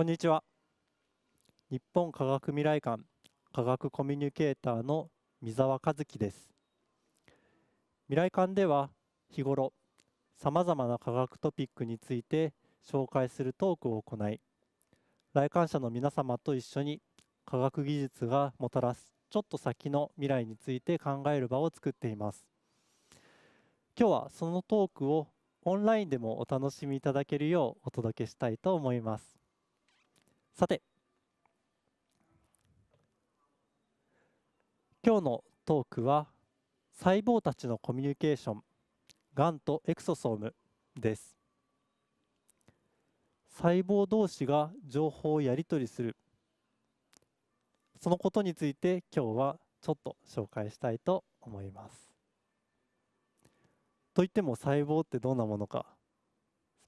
こんにちは日本科学未来館科学コミュニケーターの三沢和樹です未来館では日頃さまざまな科学トピックについて紹介するトークを行い来館者の皆様と一緒に科学技術がもたらすちょっと先の未来について考える場を作っています今日はそのトークをオンラインでもお楽しみいただけるようお届けしたいと思いますさて今日のトークは細胞たちのコミュニケーションがんとエクソソームです細胞同士が情報をやり取りするそのことについて今日はちょっと紹介したいと思いますといっても細胞ってどんなものか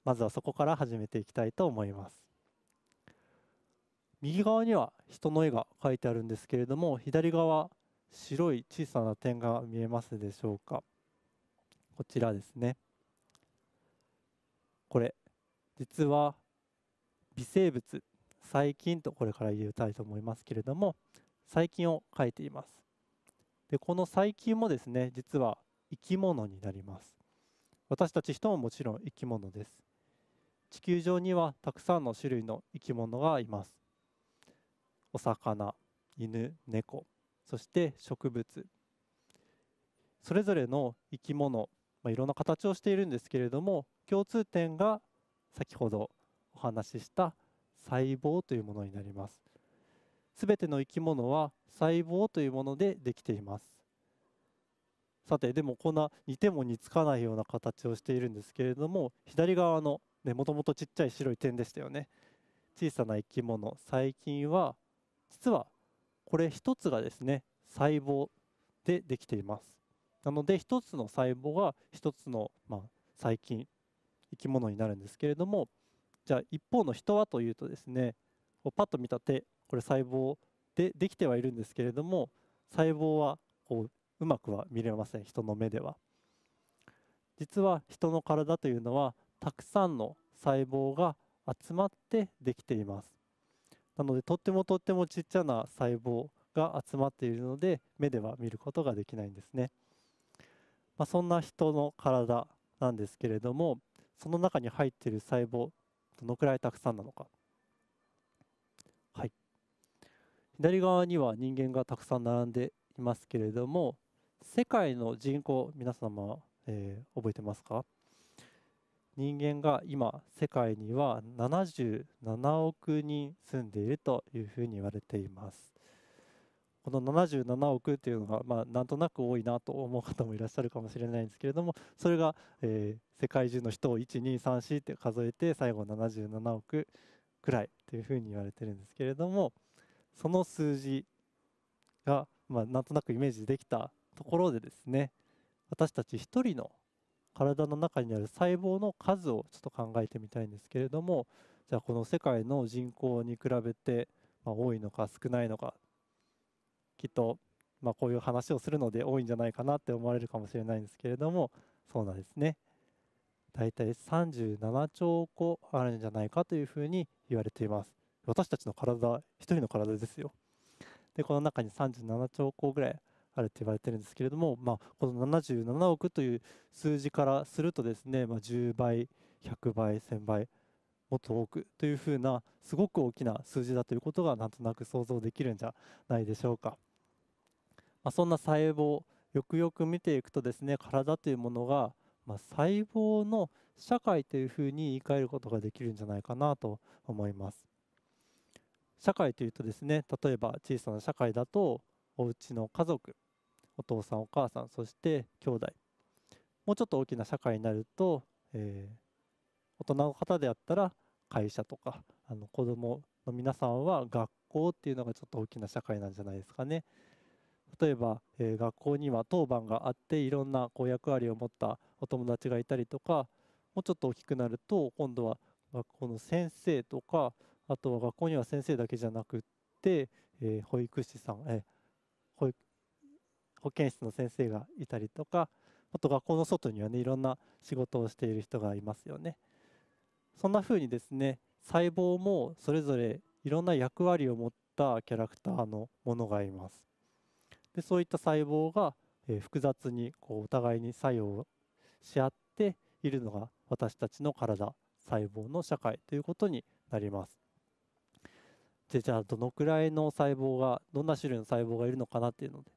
まずはそこから始めていきたいと思います右側には人の絵が描いてあるんですけれども左側白い小さな点が見えますでしょうかこちらですねこれ実は微生物細菌とこれから言いたいと思いますけれども細菌を描いていますでこの細菌もですね実は生き物になります私たち人ももちろん生き物です地球上にはたくさんの種類の生き物がいますお魚犬猫そして植物それぞれの生き物、まあ、いろんな形をしているんですけれども共通点が先ほどお話しした細胞というものになります。すべての生き物は細胞というものでできています。さてでもこんな似ても似つかないような形をしているんですけれども左側のねもともとちっちゃい白い点でしたよね。小さな生き物細菌は実はこれ1つがですね細胞でできていますなので1つの細胞が1つの、ま細菌生き物になるんですけれどもじゃあ一方の人はというとですねこうパッと見た手これ細胞でできてはいるんですけれども細胞はこううまくは見れません人の目では実は人の体というのはたくさんの細胞が集まってできていますなのでとってもとってもちっちゃな細胞が集まっているので目では見ることができないんですね、まあ、そんな人の体なんですけれどもその中に入っている細胞どのくらいたくさんなのかはい左側には人間がたくさん並んでいますけれども世界の人口皆様、えー、覚えてますか人間が今世界には77億人住んでいるというふうに言われていますこの77億というのが、まあ、なんとなく多いなと思う方もいらっしゃるかもしれないんですけれどもそれが、えー、世界中の人を1234って数えて最後77億くらいというふうに言われてるんですけれどもその数字が、まあ、なんとなくイメージできたところでですね私たち一人の体の中にある細胞の数をちょっと考えてみたいんですけれどもじゃあこの世界の人口に比べて、まあ、多いのか少ないのかきっと、まあ、こういう話をするので多いんじゃないかなって思われるかもしれないんですけれどもそうなんですね。大体37兆個あるんじゃないかというふうに言われています。私たちの体一人の体ですよ。でこの中に37兆個ぐらいあると言われてるんですけれども、まあ、この77億という数字からするとですね、まあ、10倍100倍1000倍もっと多くというふうなすごく大きな数字だということがなんとなく想像できるんじゃないでしょうか、まあ、そんな細胞よくよく見ていくとですね体というものが、まあ、細胞の社会というふうに言い換えることができるんじゃないかなと思います社会というとですね例えば小さな社会だとおうちの家族お父さんお母さんそして兄弟もうちょっと大きな社会になると、えー、大人の方であったら会社とかあの子供の皆さんは学校っていうのがちょっと大きな社会なんじゃないですかね。例えば、えー、学校には当番があっていろんなこう役割を持ったお友達がいたりとかもうちょっと大きくなると今度は学校の先生とかあとは学校には先生だけじゃなくって、えー、保育士さん、えー、保育保健室の先生がいたりとかあと学校の外にはねいろんな仕事をしている人がいますよね。そんな風にですね細胞もそれぞれいろんな役割を持ったキャラクターのものがいます。でそういった細胞が、えー、複雑にこうお互いに作用し合っているのが私たちの体細胞の社会ということになります。でじゃあどのくらいの細胞がどんな種類の細胞がいるのかなっていうので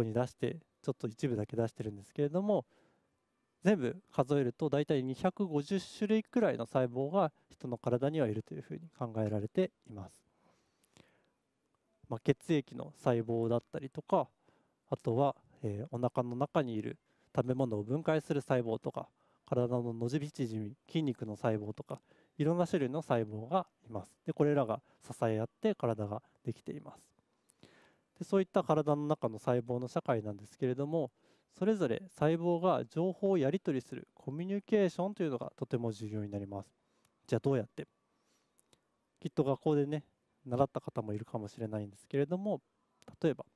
個に出してちょっと一部だけ出してるんですけれども全部数えると大体250種類くらいの細胞が人の体にはいるというふうに考えられています。まあ、血液の細胞だったりとかあとは、えー、お腹の中にいる食べ物を分解する細胞とか体ののじび縮み筋肉の細胞とかいろんな種類の細胞がいますでこれらが支え合って体ができていますでそういった体の中の細胞の社会なんですけれどもそれぞれ細胞が情報をやり取りするコミュニケーションというのがとても重要になりますじゃあどうやってきっと学校でね習った方もいるかもしれないんですけれども例えば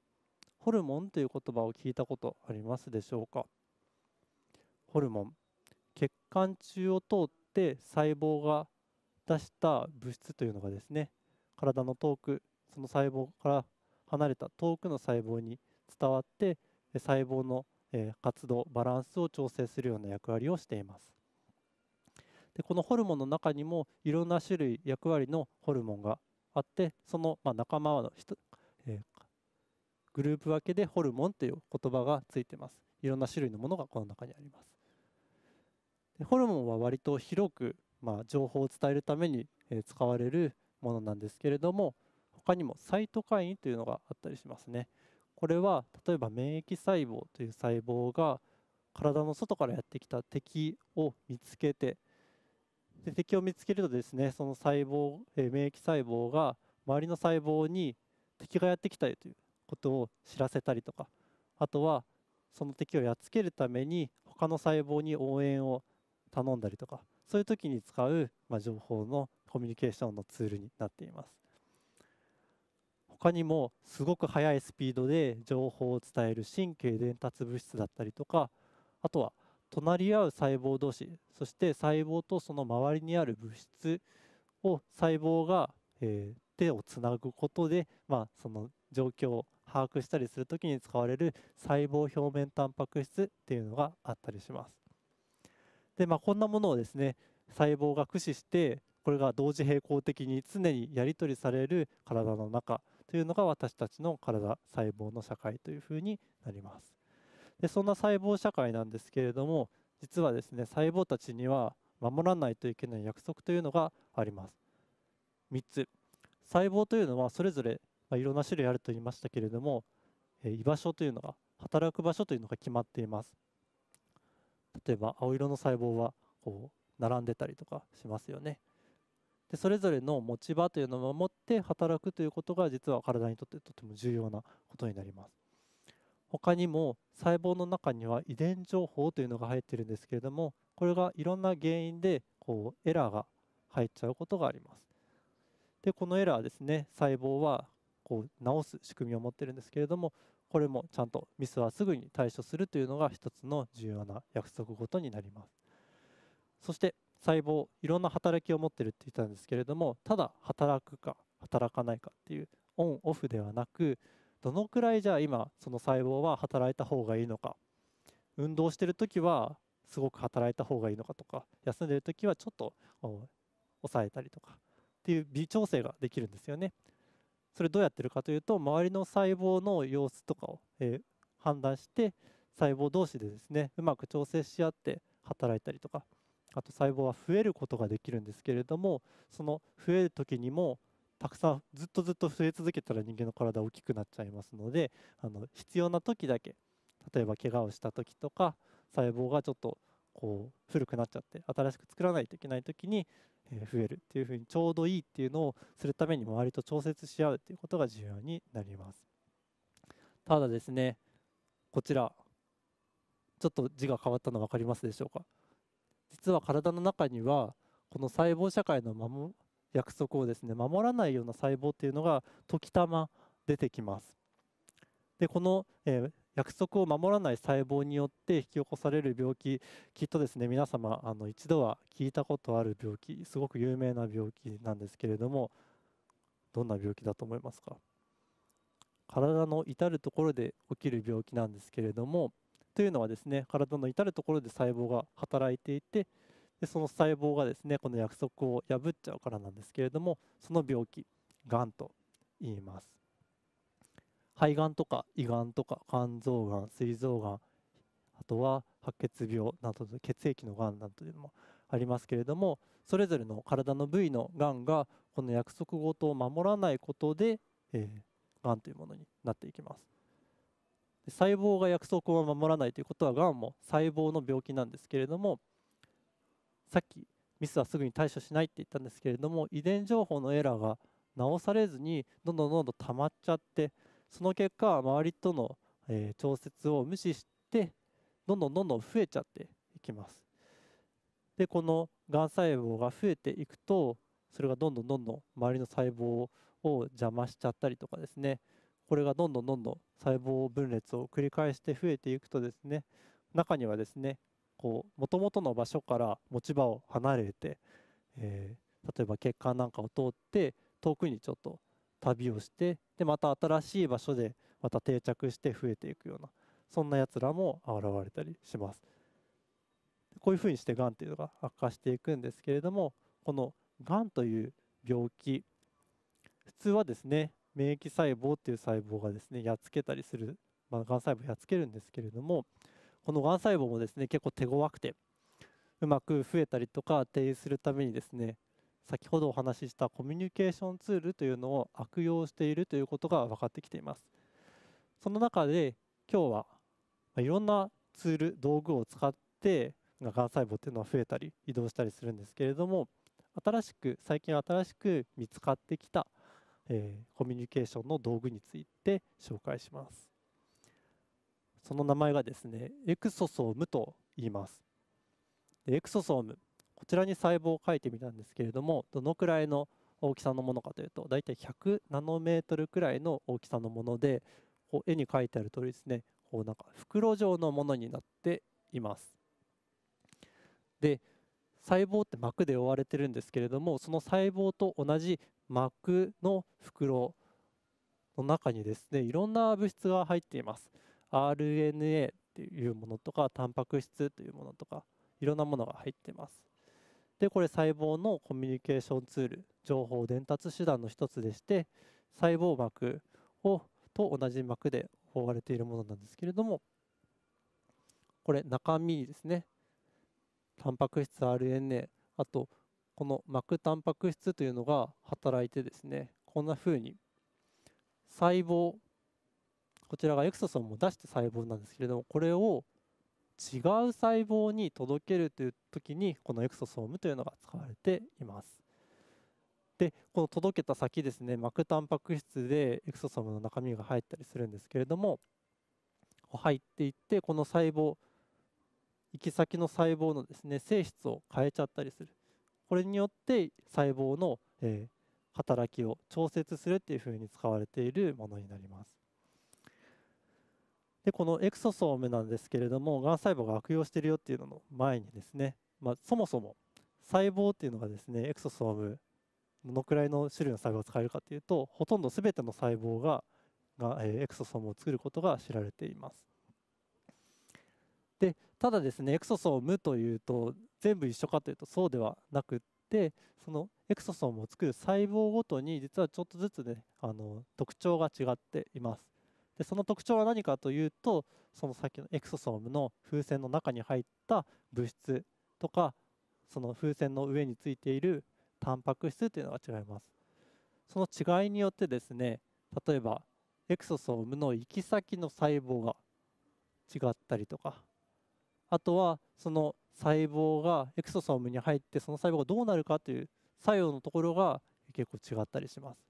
ホルモンという言葉を聞いたことありますでしょうかホルモン血管中を通って細胞が出した物質というのがですね体の遠くその細胞から離れた遠くの細胞に伝わって細胞の活動バランスを調整するような役割をしていますでこのホルモンの中にもいろんな種類役割のホルモンがあってそのま仲間の、人グループ分けでホルモンという言葉がついてますいろんな種類のものがこの中にありますでホルモンは割と広く、まあ、情報を伝えるために、使われるものなんですけれども他にもサイトカインというのがあったりしますね。これは例えば免疫細胞という細胞が体の外からやってきた敵を見つけてで敵を見つけるとですねその細胞、え免疫細胞が周りの細胞に敵がやってきたよということを知らせたりとかあとはその敵をやっつけるために他の細胞に応援を頼んだりとかそういう時に使う、まあ、情報のコミュニケーションのツールになっています。他にもすごく速いスピードで情報を伝える神経伝達物質だったりとかあとは隣り合う細胞同士そして細胞とその周りにある物質を細胞が、えー、手をつなぐことで、まあ、その状況を把握したりする時に使われる細胞表面タンパク質っていうのがあったりします。でまあ、こんなものをですね細胞が駆使してこれが同時並行的に常にやり取りされる体の中というのが私たちの体細胞の社会というふうになりますでそんな細胞社会なんですけれども実はですね細胞たちには守らないといけない約束というのがあります3つ細胞というのはそれぞれ、まあ、いろんな種類あると言いましたけれども、えー、居場所というのが働く場所というのが決まっています例えば青色の細胞はこう並んでたりとかしますよねでそれぞれの持ち場というのを守って働くということが実は体にとってとても重要なことになります他にも細胞の中には遺伝情報というのが入ってるんですけれどもこれがいろんな原因でこうエラーが入っちゃうことがありますでこのエラーですね細胞はこう治す仕組みを持ってるんですけれどもこれもちゃんとミスはすぐに対処するというのが一つの重要な約束事になりますそして細胞いろんな働きを持ってるって言ったんですけれどもただ働くか働かないかっていうオンオフではなくどのくらいじゃあ今その細胞は働いた方がいいのか運動してる時はすごく働いた方がいいのかとか休んでる時はちょっと抑えたりとかっていう微調整ができるんですよね。それどうやってるかというと周りの細胞の様子とかを、えー、判断して細胞同士でですねうまく調整し合って働いたりとかあと細胞は増えることができるんですけれどもその増える時にもたくさんずっとずっと増え続けたら人間の体大きくなっちゃいますのであの必要な時だけ例えば怪我をした時とか細胞がちょっとこう古くなっちゃって新しく作らないといけない時に増えるっていうふうにちょうどいいっていうのをするために周りと調節し合うっていうことが重要になりますただですねこちらちょっと字が変わったの分かりますでしょうか実は体の中にはこの細胞社会の守約束をですね守らないような細胞っていうのが時たま出てきます。でこの、えー、約束を守らない細胞によって引き起こされる病気きっとですね皆様あの一度は聞いたことある病気すごく有名な病気なんですけれどもどんな病気だと思いますか体の至る所で起きる病気なんですけれどもというのはですね体の至る所で細胞が働いていてでその細胞がですねこの約束を破っちゃうからなんですけれどもその病気がんと言います肺がんとか胃がんとか肝臓がん膵臓がんあとは白血病など血液のがんなどもありますけれどもそれぞれの体の部位のがんがこの約束事を守らないことで、えー、がんというものになっていきます細胞が約束を守らないということはがんも細胞の病気なんですけれどもさっきミスはすぐに対処しないって言ったんですけれども遺伝情報のエラーが直されずにどんどんどんどん溜まっちゃってその結果周りとの、えー、調節を無視してどんどんどんどん増えちゃっていきます。でこのがん細胞が増えていくとそれがどんどんどんどん周りの細胞を邪魔しちゃったりとかですねこれがどんどんどんどん細胞分裂を繰り返して増えていくとですね中にはですねこう元々の場所から持ち場を離れて、えー、例えば血管なんかを通って遠くにちょっと旅をしてでまた新しい場所でまた定着して増えていくようなそんなやつらも現れたりしますこういうふうにしてがんっていうのが悪化していくんですけれどもこのがんという病気普通はですね免疫細胞っていう細胞がですねやっつけたりする、まあ、がん細胞やっつけるんですけれどもこのがん細胞もですね結構手強くてうまく増えたりとか定義するためにですね先ほどお話ししたコミュニケーションツールというのを悪用しているということが分かってきていますその中で今日はいろんなツール道具を使ってがん細胞っていうのは増えたり移動したりするんですけれども新しく最近新しく見つかってきたえー、コミュニケーションの道具について紹介しますその名前がですねエクソソームと言いますエクソソームこちらに細胞を書いてみたんですけれどもどのくらいの大きさのものかというと大体100ナノメートルくらいの大きさのものでこう絵に書いてある通りですねこうなんか袋状のものになっていますで細胞って膜で覆われてるんですけれどもその細胞と同じ膜の袋の中にですねいろんな物質が入っています RNA っていうものとかタンパク質というものとかいろんなものが入っていますでこれ細胞のコミュニケーションツール情報伝達手段の一つでして細胞膜をと同じ膜で覆われているものなんですけれどもこれ中身ですねタンパク質 RNA あとこの膜タンパク質というのが働いてですねこんな風に細胞こちらがエクソソームを出した細胞なんですけれどもこれを違う細胞に届けるという時にこのエクソソームというのが使われています。でこの届けた先ですね膜タンパク質でエクソソームの中身が入ったりするんですけれども入っていってこの細胞行き先の細胞のですね性質を変えちゃったりするこれによって細胞の、えー、働きを調節するっていうふうに使われているものになりますでこのエクソソームなんですけれどもがん細胞が悪用してるよっていうのの前にですね、まあ、そもそも細胞っていうのがですねエクソソームどのくらいの種類の細胞を使えるかというとほとんど全ての細胞がが、えー、エクソソームを作ることが知られていますでただですねエクソソームというと全部一緒かというとそうではなくってそのエクソソームを作る細胞ごとに実はちょっとずつねあの特徴が違っています。でその特徴は何かというとその先のエクソソームの風船の中に入った物質とかその風船の上についているタンパク質というのが違います。その違いによってですね例えばエクソソームの行き先の細胞が違ったりとかあとはその細胞がエクソソームに入ってその細胞がどうなるかという作用のところが結構違ったりします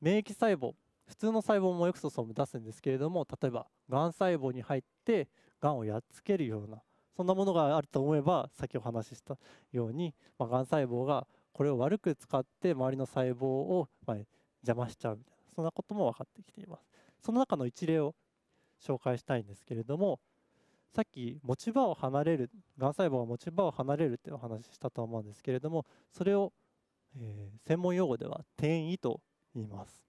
免疫細胞普通の細胞もエクソソーム出すんですけれども例えばがん細胞に入ってがんをやっつけるようなそんなものがあると思えば先お話ししたようにがん、ま細胞がこれを悪く使って周りの細胞を、まあ、邪魔しちゃうみたいなそんなことも分かってきていますその中の一例を紹介したいんですけれどもさっき持ち場を離れるがん細胞が持ち場を離れるってお話ししたと思うんですけれどもそれを、えー、専門用語では転移と言います。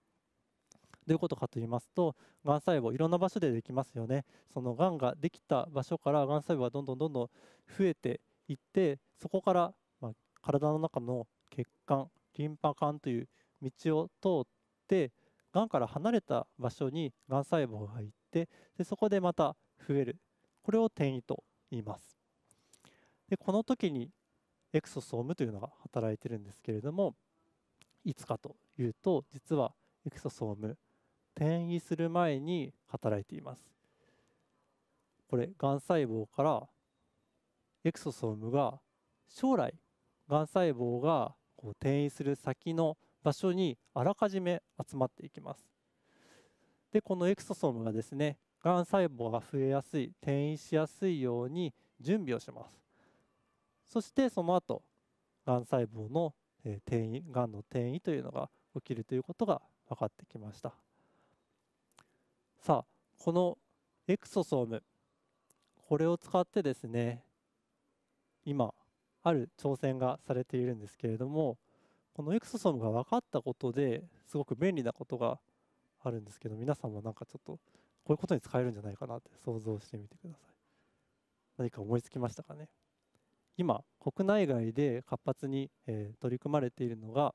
どういうことかと言いますとがん細胞いろんな場所でできますよねそのがんができた場所からがん細胞がどんどんどんどん増えていってそこから、まあ、体の中の血管リンパ管という道を通ってがんから離れた場所にがん細胞が行ってでそこでまた増えるこれを転移と言いますでこの時にエクソソームというのが働いてるんですけれどもいつかというと実はエクソソーム転移する前に働いていますこれがん細胞からエクソソームが将来がん細胞がこう転移する先の場所にあらかじめ集まっていきますでこのエクソソームがですねがん細胞が増えやすい転移しやすいように準備をしますそしてその後がん細胞の転移がんの転移というのが起きるということが分かってきましたさあこのエクソソームこれを使ってですね今ある挑戦がされているんですけれどもこのエクソソームが分かったことですごく便利なことがあるんですけど皆さんもなんかちょっとこういうことに使えるんじゃないかなって想像してみてください何か思いつきましたかね今国内外で活発に、えー、取り組まれているのが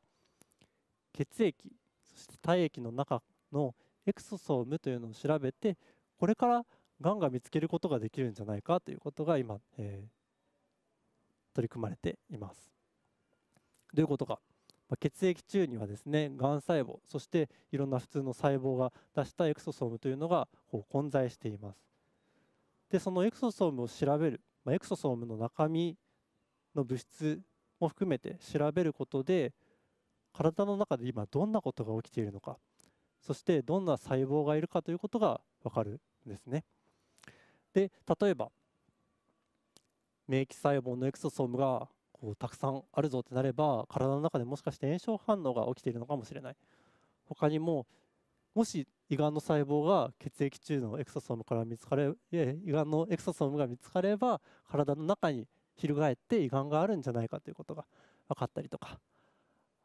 血液そして体液の中のエクソソームというのを調べてこれからがんが見つけることができるんじゃないかということが今、えー、取り組まれています。どういうことか血液中にはですねがん細胞そしていろんな普通の細胞が出したエクソソームというのがこう混在していますでそのエクソソームを調べる、まエクソソームの中身の物質も含めて調べることで体の中で今どんなことが起きているのかそしてどんな細胞がいるかということが分かるんですねで例えば免疫細胞のエクソソームがこうたくさんあるぞってなれば体の中でもしかして炎症反応が起きているのかもしれない他にももし胃がんの細胞が血液中のエクソソームから見つかれ胃がんのエクソソームが見つかれば体の中に翻って胃がんがあるんじゃないかということが分かったりとか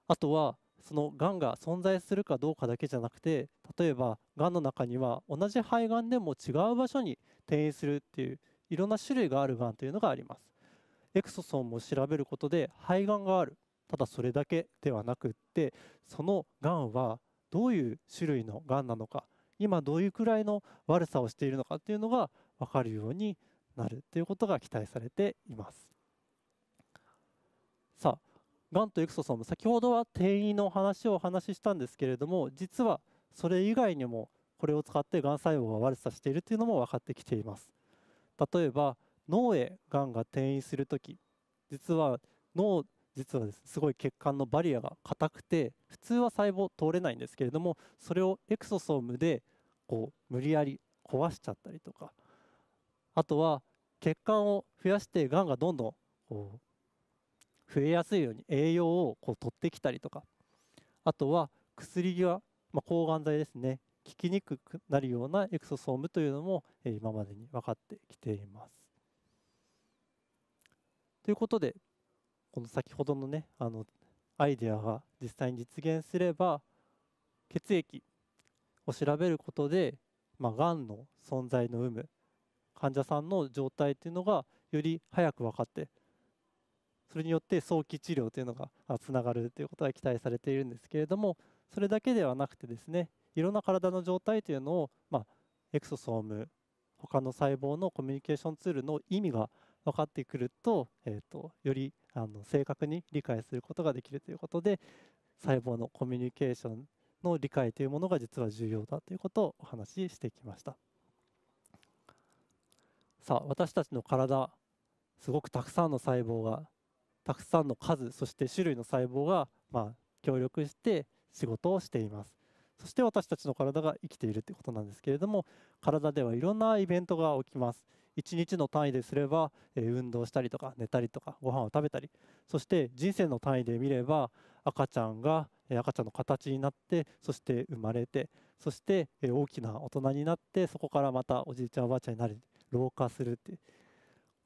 あとはそのがんが存在するかどうかだけじゃなくて例えばがんの中には同じ肺がんでも違う場所に転移するっていういろんな種類があるがんというのがあります。エクソソームを調べることで肺がんがあるただそれだけではなくってそのがんはどういう種類のがんなのか今どういうくらいの悪さをしているのかっていうのが分かるようになるということが期待されていますさあがんとエクソソーム先ほどは転移の話をお話ししたんですけれども実はそれ以外にもこれを使ってがん細胞が悪さしているというのも分かってきています例えば脳へがんが転移する時実は脳実はです、ね、すごい血管のバリアが硬くて普通は細胞通れないんですけれどもそれをエクソソームでこう無理やり壊しちゃったりとかあとは血管を増やしてがんがどんどんこう増えやすいように栄養をこう取ってきたりとかあとは薬が、まあ、抗がん剤ですね効きにくくなるようなエクソソームというのも、え今までに分かってきています。ということでこの先ほどのねあのアイデアが実際に実現すれば血液を調べることで、まあ、がんの存在の有無患者さんの状態というのがより早く分かってそれによって早期治療というのがつながるということが期待されているんですけれどもそれだけではなくてですねいろんな体の状態というのを、まあ、エクソソーム他の細胞のコミュニケーションツールの意味が分かってくると,、えーと、よりあの正確に理解することができるということで細胞のコミュニケーションの理解というものが実は重要だということをお話ししてきましたさあ私たちの体すごくたくさんの細胞がたくさんの数そして種類の細胞が、まあ、協力して仕事をしていますそして私たちの体が生きているということなんですけれども体ではいろんなイベントが起きます1日の単位ですれば、え運動したりとか寝たりとかご飯を食べたりそして人生の単位で見れば赤ちゃんが赤ちゃんの形になってそして生まれてそして大きな大人になってそこからまたおじいちゃんおばあちゃんになり老化するっていう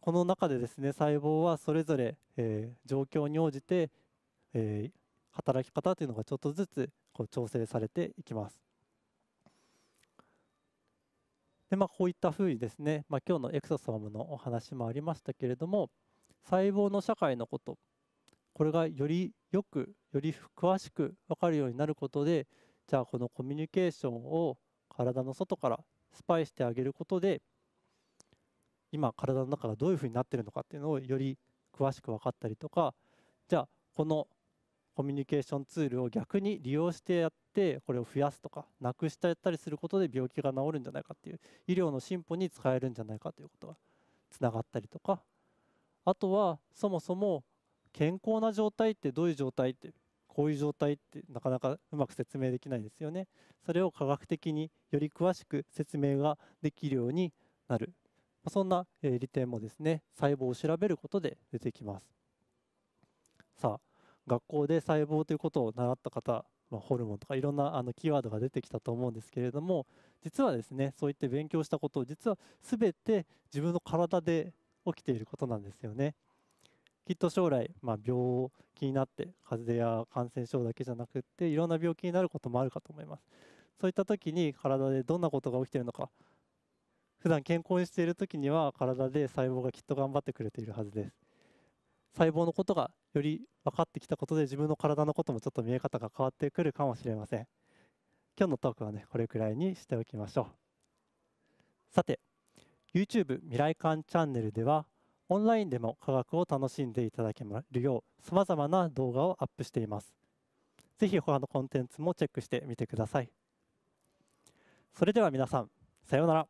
この中でですね細胞はそれぞれ、えー、状況に応じて、えー、働き方というのがちょっとずつこう調整されていきます。でまあ、こういったふうにですね、まあ、今日のエクソソームのお話もありましたけれども細胞の社会のことこれがよりよくより詳しく分かるようになることでじゃあこのコミュニケーションを体の外からスパイしてあげることで今体の中がどういうふうになってるのかっていうのをより詳しく分かったりとかじゃあこのコミュニケーションツールを逆に利用してやっててこれを増やすとかなくしたりすることで病気が治るんじゃないかっていう医療の進歩に使えるんじゃないかということがつながったりとかあとはそもそも健康な状態ってどういう状態ってこういう状態ってなかなかうまく説明できないですよねそれを科学的により詳しく説明ができるようになるそんな利点もですね細胞を調べることで出てきますさあ学校で細胞ということを習った方まあ、ホルモンとかいろんなあのキーワードが出てきたと思うんですけれども実はですねそういって勉強したことを実は全て自分の体で起きていることなんですよね。きっと将来、まあ、病気になって風邪や感染症だけじゃなくっていろんな病気になることもあるかと思いますそういった時に体でどんなことが起きているのか普段健康にしている時には体で細胞がきっと頑張ってくれているはずです細胞のことがより分かってきたことで自分の体のこともちょっと見え方が変わってくるかもしれません今日のトークはねこれくらいにしておきましょうさて YouTube 未来館チャンネルではオンラインでも科学を楽しんでいただけるようさまざまな動画をアップしていますぜひ他のコンテンツもチェックしてみてくださいそれでは皆さんさようなら